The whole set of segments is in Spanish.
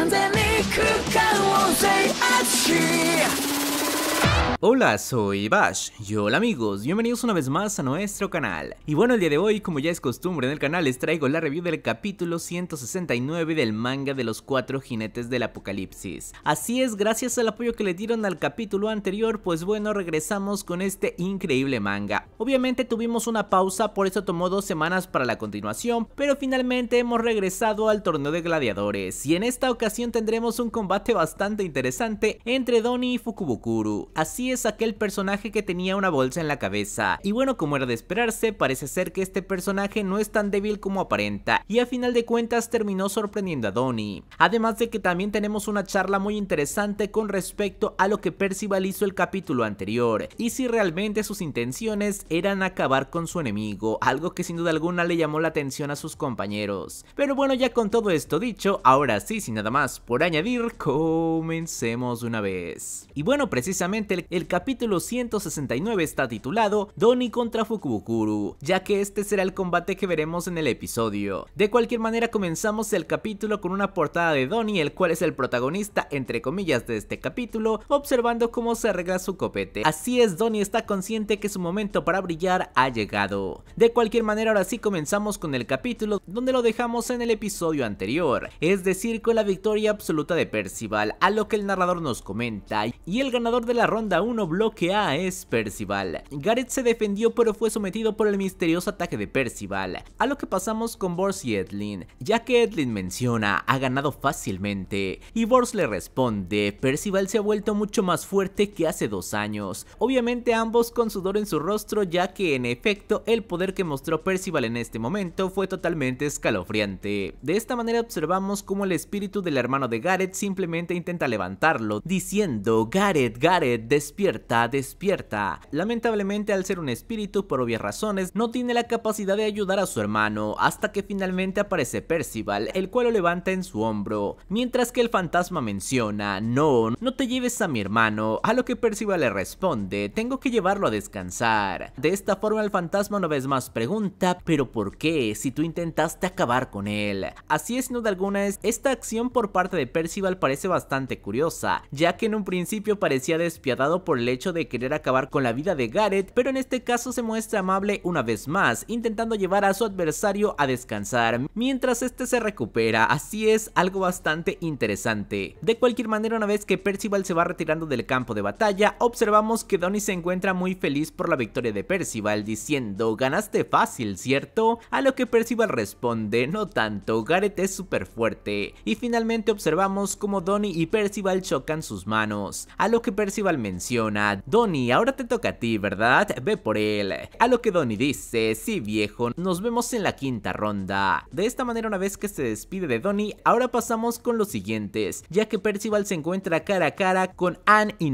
站在你可看我最安心。Hola, soy Bash y hola amigos, bienvenidos una vez más a nuestro canal. Y bueno, el día de hoy, como ya es costumbre en el canal, les traigo la review del capítulo 169 del manga de los cuatro jinetes del apocalipsis. Así es, gracias al apoyo que le dieron al capítulo anterior, pues bueno, regresamos con este increíble manga. Obviamente tuvimos una pausa, por eso tomó dos semanas para la continuación, pero finalmente hemos regresado al torneo de gladiadores, y en esta ocasión tendremos un combate bastante interesante entre Donnie y Fukubukuru. Así es aquel personaje que tenía una bolsa en la cabeza. Y bueno, como era de esperarse, parece ser que este personaje no es tan débil como aparenta, y a final de cuentas terminó sorprendiendo a Donnie. Además de que también tenemos una charla muy interesante con respecto a lo que Percival hizo el capítulo anterior, y si realmente sus intenciones eran acabar con su enemigo, algo que sin duda alguna le llamó la atención a sus compañeros. Pero bueno, ya con todo esto dicho, ahora sí, sin nada más por añadir, comencemos una vez. Y bueno, precisamente el el capítulo 169 está titulado Donnie contra Fukubukuru, ya que este será el combate que veremos en el episodio. De cualquier manera comenzamos el capítulo con una portada de Donny, el cual es el protagonista entre comillas de este capítulo, observando cómo se arregla su copete. Así es, Donny está consciente que su momento para brillar ha llegado. De cualquier manera ahora sí comenzamos con el capítulo donde lo dejamos en el episodio anterior, es decir con la victoria absoluta de Percival, a lo que el narrador nos comenta, y el ganador de la ronda uno bloquea A es Percival. Gareth se defendió pero fue sometido por el misterioso ataque de Percival, a lo que pasamos con Bors y Edlin, ya que Edlin menciona ha ganado fácilmente y Bors le responde Percival se ha vuelto mucho más fuerte que hace dos años, obviamente ambos con sudor en su rostro ya que en efecto el poder que mostró Percival en este momento fue totalmente escalofriante. De esta manera observamos cómo el espíritu del hermano de Gareth simplemente intenta levantarlo diciendo Gareth, Gareth, despierta despierta, despierta. Lamentablemente al ser un espíritu por obvias razones no tiene la capacidad de ayudar a su hermano hasta que finalmente aparece Percival, el cual lo levanta en su hombro, mientras que el fantasma menciona, no, no te lleves a mi hermano, a lo que Percival le responde, tengo que llevarlo a descansar. De esta forma el fantasma una vez más pregunta, pero ¿por qué si tú intentaste acabar con él? Así es, no de alguna, esta acción por parte de Percival parece bastante curiosa, ya que en un principio parecía despiadado por por el hecho de querer acabar con la vida de Gareth, pero en este caso se muestra amable una vez más, intentando llevar a su adversario a descansar, mientras este se recupera, así es algo bastante interesante. De cualquier manera, una vez que Percival se va retirando del campo de batalla, observamos que Donnie se encuentra muy feliz por la victoria de Percival, diciendo, ganaste fácil, ¿cierto? A lo que Percival responde, no tanto, Gareth es súper fuerte. Y finalmente observamos como Donnie y Percival chocan sus manos, a lo que Percival menciona, Donny, Donnie, ahora te toca a ti, ¿verdad? Ve por él. A lo que Donny dice, sí viejo, nos vemos en la quinta ronda. De esta manera una vez que se despide de Donnie, ahora pasamos con los siguientes, ya que Percival se encuentra cara a cara con Anne y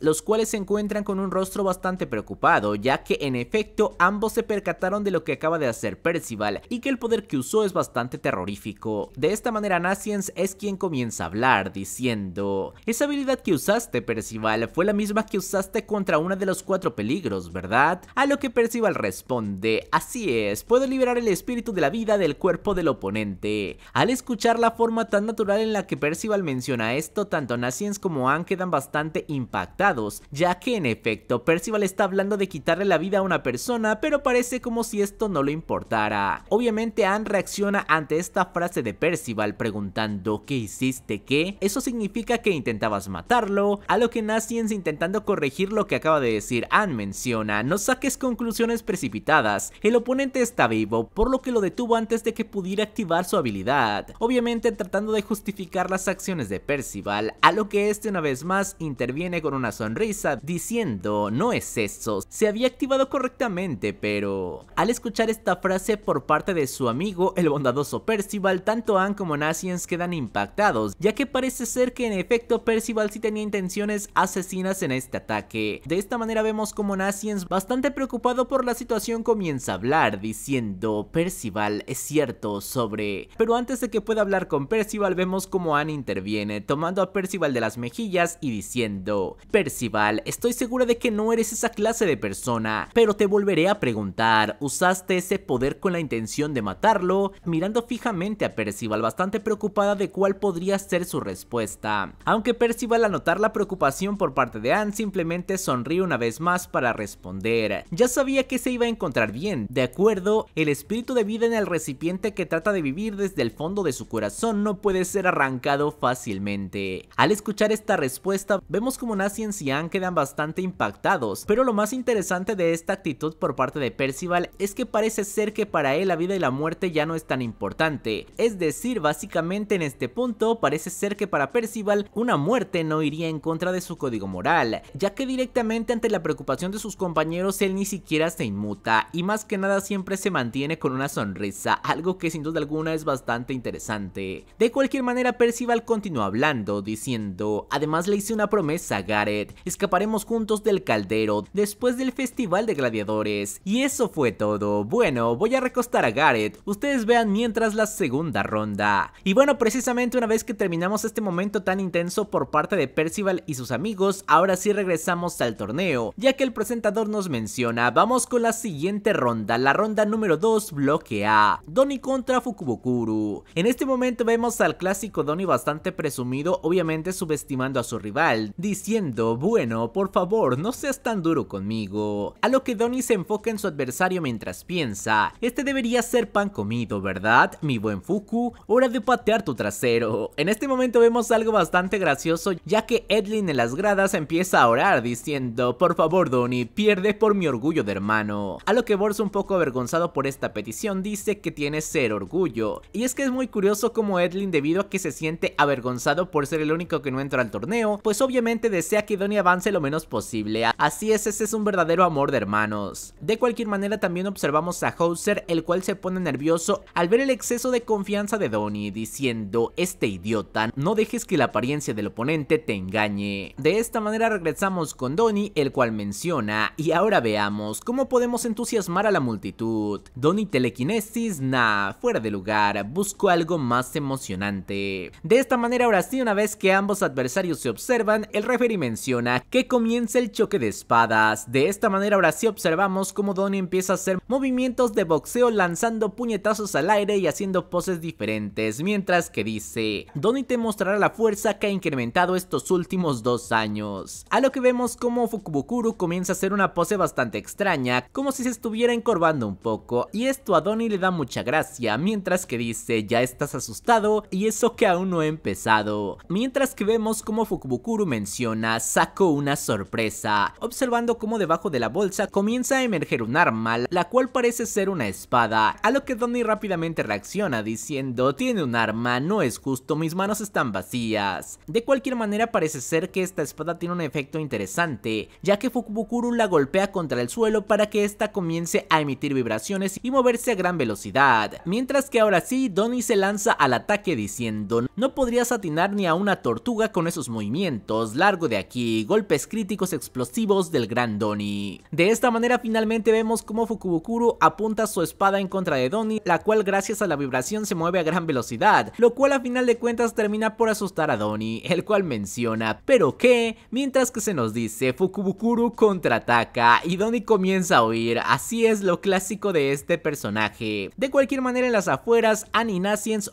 los cuales se encuentran con un rostro bastante preocupado, ya que en efecto ambos se percataron de lo que acaba de hacer Percival y que el poder que usó es bastante terrorífico. De esta manera Nassiens es quien comienza a hablar, diciendo, esa habilidad que usaste Percival fue la misma que usaste contra uno de los cuatro peligros, ¿verdad? A lo que Percival responde, así es, puedo liberar el espíritu de la vida del cuerpo del oponente. Al escuchar la forma tan natural en la que Percival menciona esto, tanto Naciens como Ann quedan bastante impactados, ya que en efecto Percival está hablando de quitarle la vida a una persona, pero parece como si esto no lo importara. Obviamente Anne reacciona ante esta frase de Percival preguntando ¿qué hiciste qué? Eso significa que intentabas matarlo, a lo que Naciens intenta intentando corregir lo que acaba de decir Ann menciona, no saques conclusiones precipitadas, el oponente está vivo, por lo que lo detuvo antes de que pudiera activar su habilidad, obviamente tratando de justificar las acciones de Percival, a lo que este una vez más interviene con una sonrisa diciendo, no es eso, se había activado correctamente, pero... Al escuchar esta frase por parte de su amigo, el bondadoso Percival, tanto Ann como Nasiens quedan impactados, ya que parece ser que en efecto Percival sí tenía intenciones asesinas en este ataque. De esta manera vemos como Naciens, bastante preocupado por la situación, comienza a hablar, diciendo Percival es cierto sobre... Pero antes de que pueda hablar con Percival, vemos como Anne interviene, tomando a Percival de las mejillas y diciendo Percival, estoy segura de que no eres esa clase de persona, pero te volveré a preguntar, ¿usaste ese poder con la intención de matarlo? Mirando fijamente a Percival, bastante preocupada de cuál podría ser su respuesta. Aunque Percival al notar la preocupación por parte de Anne, simplemente sonríe una vez más para responder. Ya sabía que se iba a encontrar bien, de acuerdo, el espíritu de vida en el recipiente que trata de vivir desde el fondo de su corazón no puede ser arrancado fácilmente. Al escuchar esta respuesta, vemos como Nazi y Sian quedan bastante impactados, pero lo más interesante de esta actitud por parte de Percival es que parece ser que para él la vida y la muerte ya no es tan importante, es decir, básicamente en este punto parece ser que para Percival una muerte no iría en contra de su código moral, ya que directamente ante la preocupación de sus compañeros él ni siquiera se inmuta y más que nada siempre se mantiene con una sonrisa, algo que sin duda alguna es bastante interesante. De cualquier manera Percival continúa hablando, diciendo, además le hice una promesa a Gareth, escaparemos juntos del caldero después del festival de gladiadores. Y eso fue todo, bueno, voy a recostar a Gareth, ustedes vean mientras la segunda ronda. Y bueno, precisamente una vez que terminamos este momento tan intenso por parte de Percival y sus amigos, ahora y regresamos al torneo, ya que el presentador nos menciona, vamos con la siguiente ronda, la ronda número 2, bloque A, Donny contra Fukubukuru. En este momento vemos al clásico Donny bastante presumido, obviamente subestimando a su rival, diciendo, bueno, por favor, no seas tan duro conmigo. A lo que Donny se enfoca en su adversario mientras piensa, este debería ser pan comido, ¿verdad? Mi buen Fuku, hora de patear tu trasero. En este momento vemos algo bastante gracioso, ya que Edlin en las gradas empieza a orar diciendo, por favor Donnie, pierde por mi orgullo de hermano. A lo que Bors un poco avergonzado por esta petición dice que tiene ser orgullo. Y es que es muy curioso como Edlin debido a que se siente avergonzado por ser el único que no entra al torneo, pues obviamente desea que Donnie avance lo menos posible. Así es, ese es un verdadero amor de hermanos. De cualquier manera también observamos a Hauser, el cual se pone nervioso al ver el exceso de confianza de Donnie, diciendo, este idiota, no dejes que la apariencia del oponente te engañe. De esta manera regresamos con Donnie, el cual menciona, y ahora veamos cómo podemos entusiasmar a la multitud. Donnie telequinesis, nah, fuera de lugar, busco algo más emocionante. De esta manera ahora sí, una vez que ambos adversarios se observan, el referee menciona que comienza el choque de espadas. De esta manera ahora sí observamos cómo Donnie empieza a hacer movimientos de boxeo lanzando puñetazos al aire y haciendo poses diferentes, mientras que dice, Donnie te mostrará la fuerza que ha incrementado estos últimos dos años a lo que vemos como Fukubukuru comienza a hacer una pose bastante extraña, como si se estuviera encorvando un poco, y esto a Donnie le da mucha gracia, mientras que dice ya estás asustado y eso que aún no he empezado. Mientras que vemos como Fukubukuru menciona, sacó una sorpresa, observando cómo debajo de la bolsa comienza a emerger un arma, la cual parece ser una espada, a lo que Donnie rápidamente reacciona diciendo tiene un arma, no es justo, mis manos están vacías. De cualquier manera parece ser que esta espada tiene una efecto interesante, ya que fukubukuru la golpea contra el suelo para que ésta comience a emitir vibraciones y moverse a gran velocidad, mientras que ahora sí Donnie se lanza al ataque diciendo, no podrías atinar ni a una tortuga con esos movimientos, largo de aquí, golpes críticos explosivos del gran Donnie. De esta manera finalmente vemos cómo Fukubukuru apunta su espada en contra de Donnie, la cual gracias a la vibración se mueve a gran velocidad, lo cual a final de cuentas termina por asustar a Donnie, el cual menciona, pero qué mientras que se nos dice, Fukubukuru contraataca y Donnie comienza a huir, así es lo clásico de este personaje. De cualquier manera en las afueras, Ann y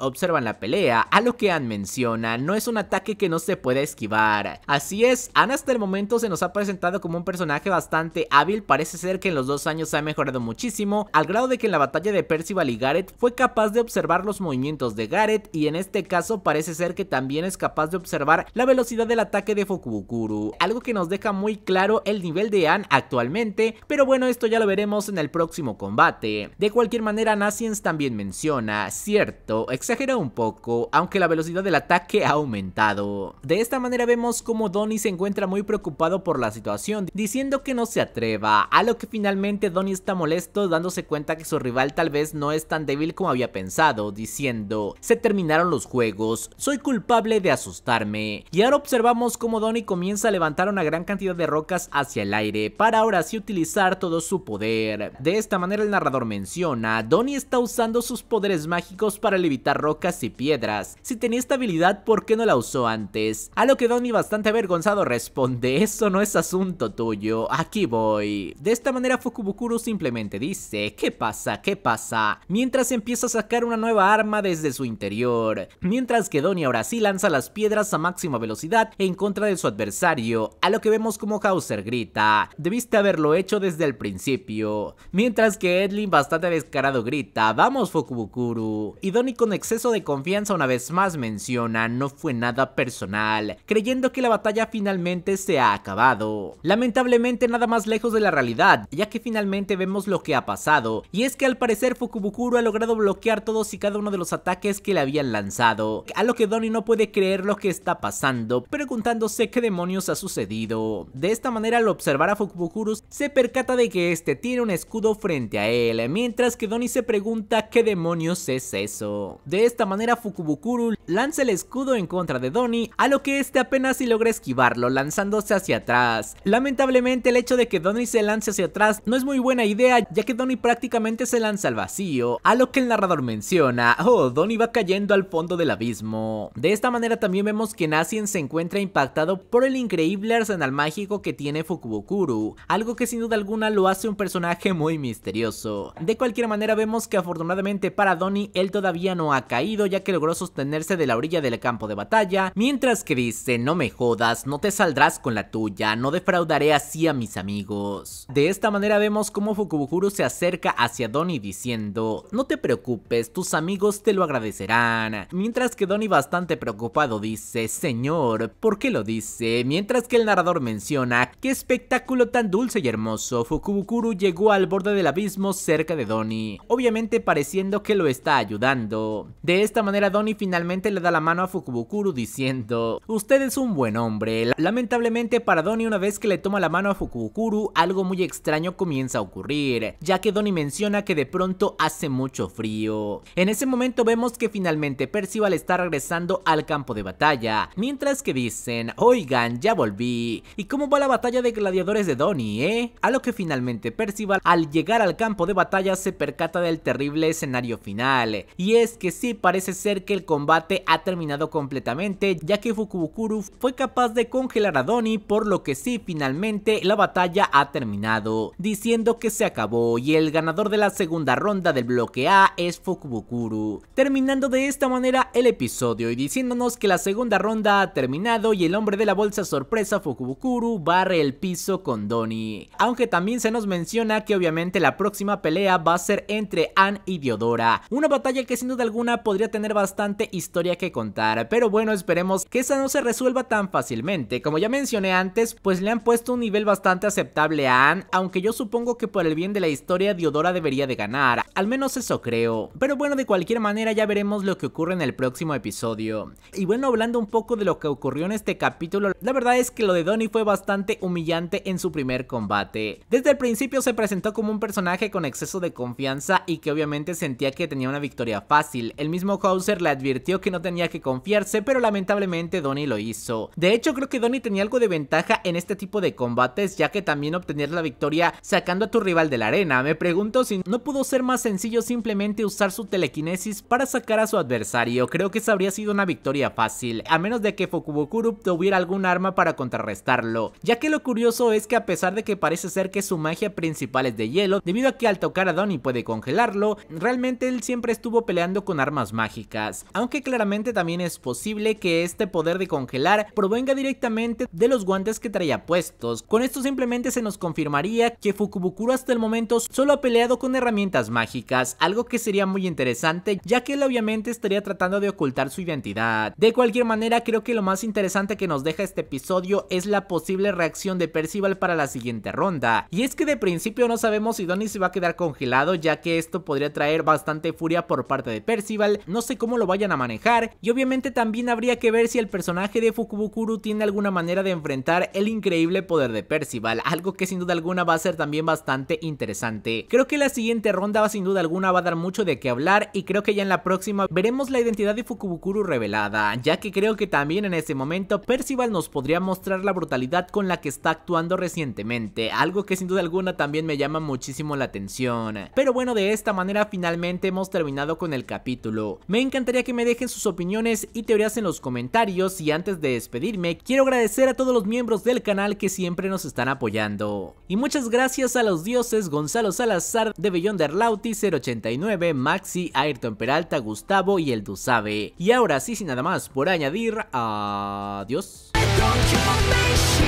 observan la pelea, a lo que Ann menciona, no es un ataque que no se puede esquivar. Así es, Ann hasta el momento se nos ha presentado como un personaje bastante hábil, parece ser que en los dos años ha mejorado muchísimo, al grado de que en la batalla de Percival y Gareth fue capaz de observar los movimientos de Gareth y en este caso parece ser que también es capaz de observar la velocidad del ataque de Fukubukuru algo que nos deja muy claro el nivel de Anne actualmente, pero bueno, esto ya lo veremos en el próximo combate. De cualquier manera, Nassiens también menciona, cierto, exagera un poco, aunque la velocidad del ataque ha aumentado. De esta manera vemos como Donnie se encuentra muy preocupado por la situación, diciendo que no se atreva, a lo que finalmente Donnie está molesto dándose cuenta que su rival tal vez no es tan débil como había pensado, diciendo, se terminaron los juegos, soy culpable de asustarme. Y ahora observamos cómo Donnie comienza a levantar levantar una gran cantidad de rocas hacia el aire para ahora sí utilizar todo su poder. De esta manera el narrador menciona, Donnie está usando sus poderes mágicos para levitar rocas y piedras. Si tenía esta habilidad, ¿por qué no la usó antes? A lo que Donnie bastante avergonzado responde, eso no es asunto tuyo, aquí voy. De esta manera Fukubukuro simplemente dice, ¿qué pasa? ¿Qué pasa? Mientras empieza a sacar una nueva arma desde su interior. Mientras que Donnie ahora sí lanza las piedras a máxima velocidad en contra de su adversario a lo que vemos como Hauser grita, debiste haberlo hecho desde el principio, mientras que Edlin bastante descarado grita, vamos Fukubukuru, y Donnie con exceso de confianza una vez más menciona, no fue nada personal, creyendo que la batalla finalmente se ha acabado. Lamentablemente nada más lejos de la realidad, ya que finalmente vemos lo que ha pasado, y es que al parecer Fukubukuro ha logrado bloquear todos y cada uno de los ataques que le habían lanzado, a lo que Donnie no puede creer lo que está pasando, preguntándose qué demonios ha de esta manera al observar a Fukubukuru, se percata de que este tiene un escudo frente a él, mientras que Donnie se pregunta qué demonios es eso. De esta manera Fukubukuru lanza el escudo en contra de Donnie, a lo que este apenas si logra esquivarlo, lanzándose hacia atrás. Lamentablemente el hecho de que Donnie se lance hacia atrás no es muy buena idea, ya que Donnie prácticamente se lanza al vacío, a lo que el narrador menciona, oh, Donnie va cayendo al fondo del abismo. De esta manera también vemos que Nacien se encuentra impactado por el increíble en el mágico que tiene Fukubukuru, algo que sin duda alguna lo hace un personaje muy misterioso. De cualquier manera vemos que afortunadamente para Donnie él todavía no ha caído ya que logró sostenerse de la orilla del campo de batalla, mientras que dice no me jodas, no te saldrás con la tuya, no defraudaré así a mis amigos. De esta manera vemos cómo Fukubukuru se acerca hacia Donnie diciendo no te preocupes, tus amigos te lo agradecerán. Mientras que Donnie bastante preocupado dice señor, ¿por qué lo dice? Mientras que el narrador menciona qué espectáculo tan dulce y hermoso Fukubukuru llegó al borde del abismo cerca de Donnie, obviamente pareciendo que lo está ayudando. De esta manera Donnie finalmente le da la mano a Fukubukuru diciendo, usted es un buen hombre. Lamentablemente para Donnie una vez que le toma la mano a Fukubukuru, algo muy extraño comienza a ocurrir, ya que Donnie menciona que de pronto hace mucho frío. En ese momento vemos que finalmente Percival está regresando al campo de batalla, mientras que dicen, oigan, ya volvemos ¿Y cómo va la batalla de gladiadores de Donnie, eh? A lo que finalmente Percival, al llegar al campo de batalla, se percata del terrible escenario final. Y es que sí parece ser que el combate ha terminado completamente, ya que Fukubukuru fue capaz de congelar a Donnie, por lo que sí finalmente la batalla ha terminado, diciendo que se acabó y el ganador de la segunda ronda del bloque A es Fukubukuru. Terminando de esta manera el episodio y diciéndonos que la segunda ronda ha terminado y el hombre de la bolsa sorpresa esa Fukubukuru barre el piso con Donnie. Aunque también se nos menciona que obviamente la próxima pelea va a ser entre Ann y Diodora. Una batalla que sin duda alguna podría tener bastante historia que contar, pero bueno, esperemos que esa no se resuelva tan fácilmente. Como ya mencioné antes, pues le han puesto un nivel bastante aceptable a Ann, aunque yo supongo que por el bien de la historia Diodora debería de ganar, al menos eso creo. Pero bueno, de cualquier manera ya veremos lo que ocurre en el próximo episodio. Y bueno, hablando un poco de lo que ocurrió en este capítulo, la verdad es que lo de Donnie fue bastante humillante en su primer combate. Desde el principio se presentó como un personaje con exceso de confianza y que obviamente sentía que tenía una victoria fácil. El mismo Hauser le advirtió que no tenía que confiarse, pero lamentablemente Donnie lo hizo. De hecho, creo que Donnie tenía algo de ventaja en este tipo de combates, ya que también obtener la victoria sacando a tu rival de la arena. Me pregunto si no pudo ser más sencillo simplemente usar su telequinesis para sacar a su adversario. Creo que esa habría sido una victoria fácil, a menos de que fukubukuru tuviera algún arma para contrarrestarlo, ya que lo curioso es que a pesar de que parece ser que su magia principal es de hielo, debido a que al tocar a Donnie puede congelarlo, realmente él siempre estuvo peleando con armas mágicas, aunque claramente también es posible que este poder de congelar provenga directamente de los guantes que traía puestos, con esto simplemente se nos confirmaría que Fukubukuro hasta el momento solo ha peleado con herramientas mágicas, algo que sería muy interesante ya que él obviamente estaría tratando de ocultar su identidad. De cualquier manera creo que lo más interesante que nos deja este episodio es la posible reacción de Percival para la siguiente ronda. Y es que de principio no sabemos si Donnie se va a quedar congelado ya que esto podría traer bastante furia por parte de Percival, no sé cómo lo vayan a manejar y obviamente también habría que ver si el personaje de Fukubukuru tiene alguna manera de enfrentar el increíble poder de Percival, algo que sin duda alguna va a ser también bastante interesante. Creo que la siguiente ronda sin duda alguna va a dar mucho de qué hablar y creo que ya en la próxima veremos la identidad de Fukubukuru revelada, ya que creo que también en ese momento Percival nos podríamos la brutalidad con la que está actuando recientemente, algo que sin duda alguna también me llama muchísimo la atención. Pero bueno, de esta manera finalmente hemos terminado con el capítulo. Me encantaría que me dejen sus opiniones y teorías en los comentarios y antes de despedirme, quiero agradecer a todos los miembros del canal que siempre nos están apoyando. Y muchas gracias a los dioses Gonzalo Salazar, de Beyonder Lauti 089, Maxi, Ayrton Peralta, Gustavo y el Dusabe. Y ahora sí, sin nada más por añadir, adiós. Don't you me.